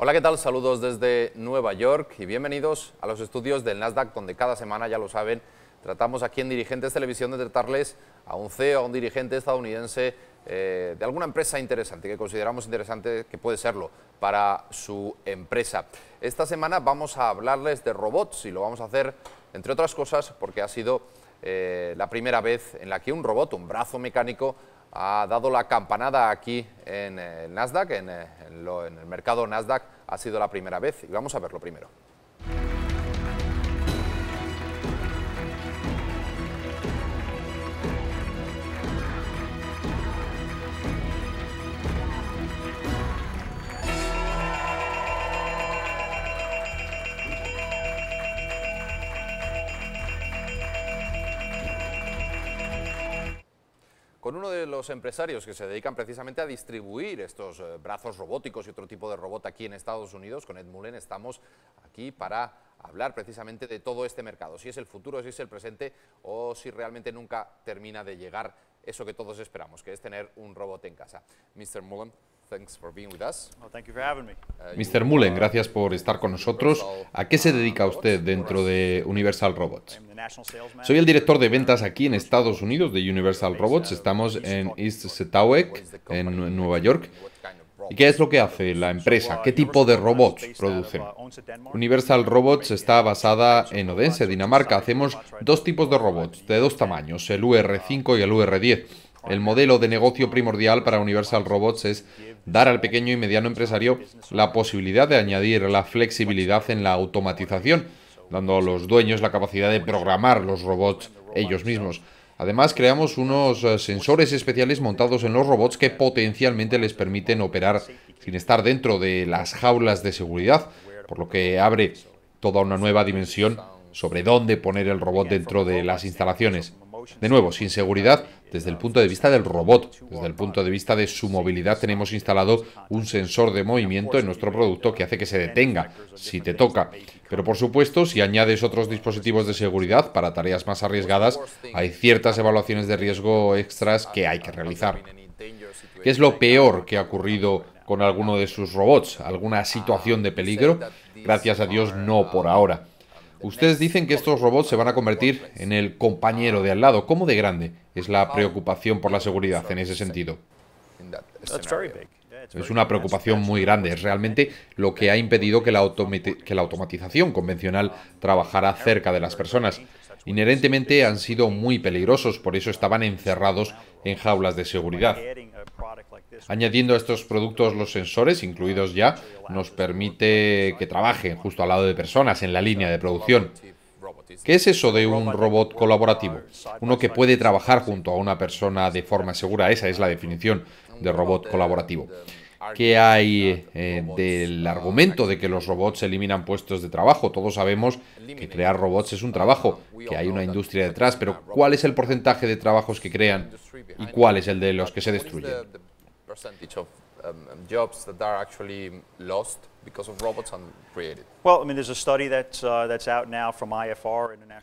Hola, ¿qué tal? Saludos desde Nueva York y bienvenidos a los estudios del Nasdaq, donde cada semana, ya lo saben, tratamos aquí en Dirigentes Televisión de tratarles a un CEO, a un dirigente estadounidense eh, de alguna empresa interesante, que consideramos interesante que puede serlo para su empresa. Esta semana vamos a hablarles de robots y lo vamos a hacer, entre otras cosas, porque ha sido eh, la primera vez en la que un robot, un brazo mecánico, ha dado la campanada aquí en el eh, Nasdaq, eh, en, el mercado Nasdaq, ha sido la primera vez y vamos a verlo primero. uno de los empresarios que se dedican precisamente a distribuir estos eh, brazos robóticos y otro tipo de robot aquí en Estados Unidos. Con Ed Mullen estamos aquí para hablar precisamente de todo este mercado, si es el futuro, si es el presente o si realmente nunca termina de llegar eso que todos esperamos, que es tener un robot en casa. Mr. Mullen. Mr. Uh, Mullen, gracias por estar con nosotros. ¿A qué se dedica uh, usted dentro de Universal Robots? Soy el director de ventas aquí en Estados Unidos de Universal Robots. Uh, Estamos en East Setawek, en Nueva York. ¿Y qué es lo que hace la empresa? ¿Qué tipo de robots producen? Universal Robots está basada en Odense, Dinamarca. Hacemos dos tipos de robots, de dos tamaños, el UR5 y el UR10. El modelo de negocio primordial para Universal Robots es dar al pequeño y mediano empresario la posibilidad de añadir la flexibilidad en la automatización, dando a los dueños la capacidad de programar los robots ellos mismos. Además, creamos unos eh, sensores especiales montados en los robots que potencialmente les permiten operar sin estar dentro de las jaulas de seguridad, por lo que abre toda una nueva dimensión sobre dónde poner el robot dentro de las instalaciones. De nuevo, sin seguridad desde el punto de vista del robot. Desde el punto de vista de su movilidad tenemos instalado un sensor de movimiento en nuestro producto que hace que se detenga si te toca. Pero por supuesto, si añades otros dispositivos de seguridad para tareas más arriesgadas, hay ciertas evaluaciones de riesgo extras que hay que realizar. ¿Qué es lo peor que ha ocurrido con alguno de sus robots? ¿Alguna situación de peligro? Gracias a Dios no por ahora. Ustedes dicen que estos robots se van a convertir en el compañero de al lado. ¿Cómo de grande es la preocupación por la seguridad en ese sentido? Es una preocupación muy grande. Es realmente lo que ha impedido que la, automatización convencional trabajara cerca de las personas. Inherentemente han sido muy peligrosos, por eso estaban encerrados en jaulas de seguridad. Añadiendo a estos productos los sensores, incluidos ya, nos permite que trabajen justo al lado de personas en la línea de producción. ¿Qué es eso de un robot colaborativo? Uno que puede trabajar junto a una persona de forma segura, esa es la definición de robot colaborativo. ¿Qué hay eh, del argumento de que los robots eliminan puestos de trabajo? Todos sabemos que crear robots es un trabajo, que hay una industria detrás, pero ¿cuál es el porcentaje de trabajos que crean y cuál es el de los que se destruyen?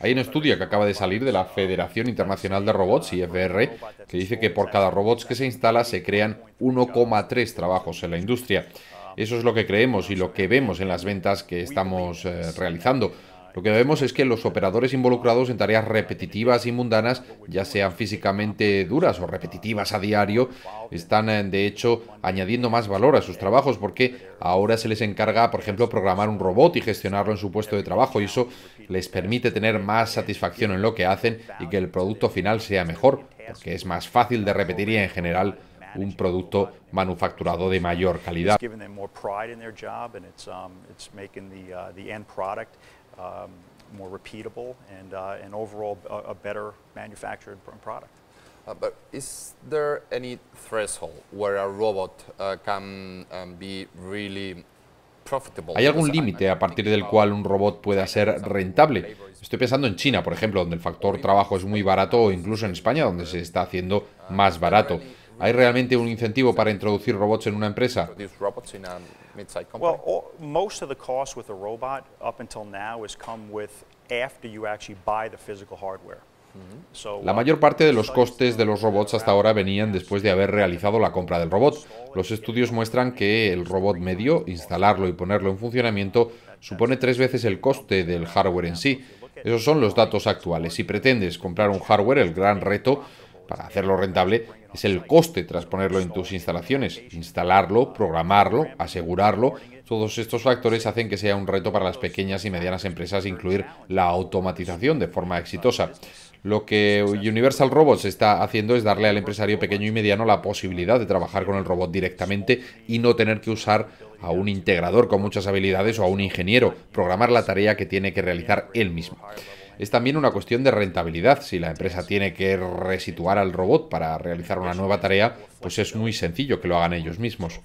Hay un estudio que acaba de salir de la Federación Internacional de Robots, IFR, que dice que por cada robot que se instala se crean 1,3 trabajos en la industria. Eso es lo que creemos y lo que vemos en las ventas que estamos eh, realizando. Lo que vemos es que los operadores involucrados en tareas repetitivas y mundanas, ya sean físicamente duras o repetitivas a diario, están eh, de hecho añadiendo más valor a sus trabajos porque ahora se les encarga, por ejemplo, programar un robot y gestionarlo en su puesto de trabajo y eso les permite tener más satisfacción en lo que hacen y que el producto final sea mejor, porque es más fácil de repetir y en general un producto manufacturado de mayor calidad. ¿Hay algún límite a partir del cual un robot pueda ser rentable? Estoy pensando en China, por ejemplo, donde el factor trabajo es muy barato o incluso en España, donde se está haciendo más barato. ¿Hay realmente un incentivo para introducir robots en una empresa? Um, mm-hmm. La uh, mayor parte de los costes de los robots hasta ahora venían después de haber realizado la compra del robot. Los estudios muestran que el robot medio, instalarlo y ponerlo en funcionamiento, supone tres veces el coste del hardware en sí. Esos son los datos actuales. Si pretendes comprar un hardware, el gran reto para hacerlo rentable es el coste tras ponerlo en tus instalaciones. Instalarlo, programarlo, asegurarlo. Todos estos factores hacen que sea un reto para las pequeñas y medianas empresas incluir la automatización de forma exitosa. Lo que Universal Robots está haciendo es darle al empresario pequeño y mediano la posibilidad de trabajar con el robot directamente y no tener que usar a un integrador con muchas habilidades o a un ingeniero, programar la tarea que tiene que realizar él mismo es también una cuestión de rentabilidad. Si la empresa tiene que resituar al robot para realizar una nueva tarea, pues es muy sencillo que lo hagan ellos mismos.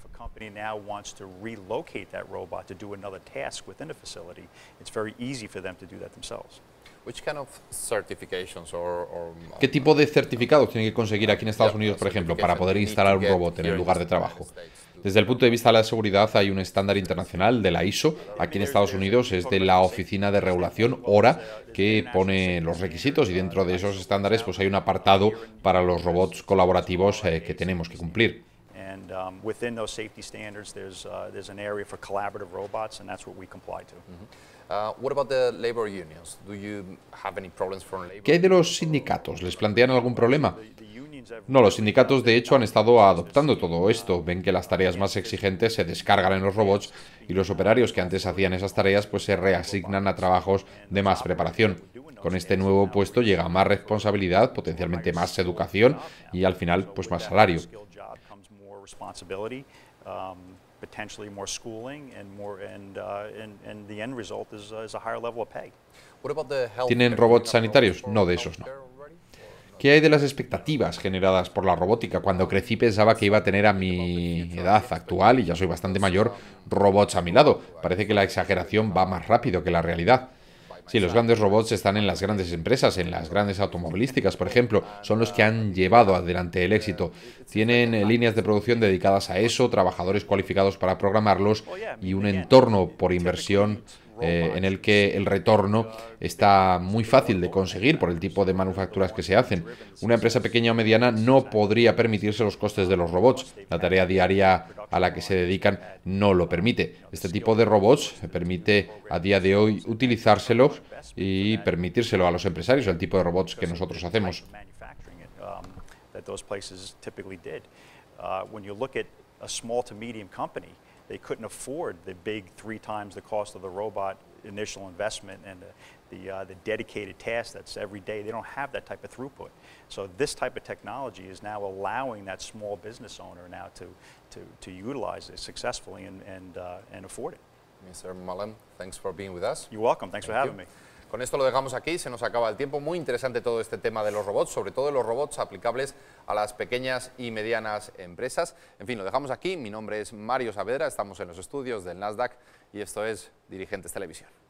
¿Qué tipo de certificados tiene que conseguir aquí en Estados Unidos, por ejemplo, para poder instalar un robot en el lugar de trabajo? Desde el punto de vista de la seguridad hay un estándar internacional de la ISO, aquí en Estados Unidos es de la Oficina de Regulación ORA que pone los requisitos y dentro de esos estándares pues hay un apartado para los robots colaborativos eh, que tenemos que cumplir. ¿Qué hay de los sindicatos? ¿Les plantean algún problema? No, los sindicatos de hecho han estado adoptando todo esto. Ven que las tareas más exigentes se descargan en los robots y los operarios que antes hacían esas tareas pues se reasignan a trabajos de más preparación. Con este nuevo puesto llega más responsabilidad, potencialmente más educación y al final pues más salario. ¿Tienen robots sanitarios? No, de esos no. ¿Qué hay de las expectativas generadas por la robótica? Cuando crecí pensaba que iba a tener a mi edad actual, y ya soy bastante mayor, robots a mi lado. Parece que la exageración va más rápido que la realidad. Sí, los grandes robots están en las grandes empresas, en las grandes automovilísticas, por ejemplo. Son los que han llevado adelante el éxito. Tienen eh, líneas de producción dedicadas a eso, trabajadores cualificados para programarlos y un entorno por inversión eh, en el que el retorno está muy fácil de conseguir por el tipo de manufacturas que se hacen. Una empresa pequeña o mediana no podría permitirse los costes de los robots. La tarea diaria a la que se dedican no lo permite. Este tipo de robots permite a día de hoy utilizárselos y permitírselo a los empresarios, el tipo de robots que nosotros hacemos. They couldn't afford the big three times the cost of the robot initial investment and the, the, uh, the dedicated task that's every day. They don't have that type of throughput. So this type of technology is now allowing that small business owner now to, to, to utilize it successfully and, and, uh, and afford it. Mr. Mullen, thanks for being with us. You're welcome. Thanks Thank for having you. me. Con esto lo dejamos aquí, se nos acaba el tiempo. Muy interesante todo este tema de los robots, sobre todo los robots aplicables a las pequeñas y medianas empresas. En fin, lo dejamos aquí. Mi nombre es Mario Saavedra, estamos en los estudios del Nasdaq y esto es Dirigentes Televisión.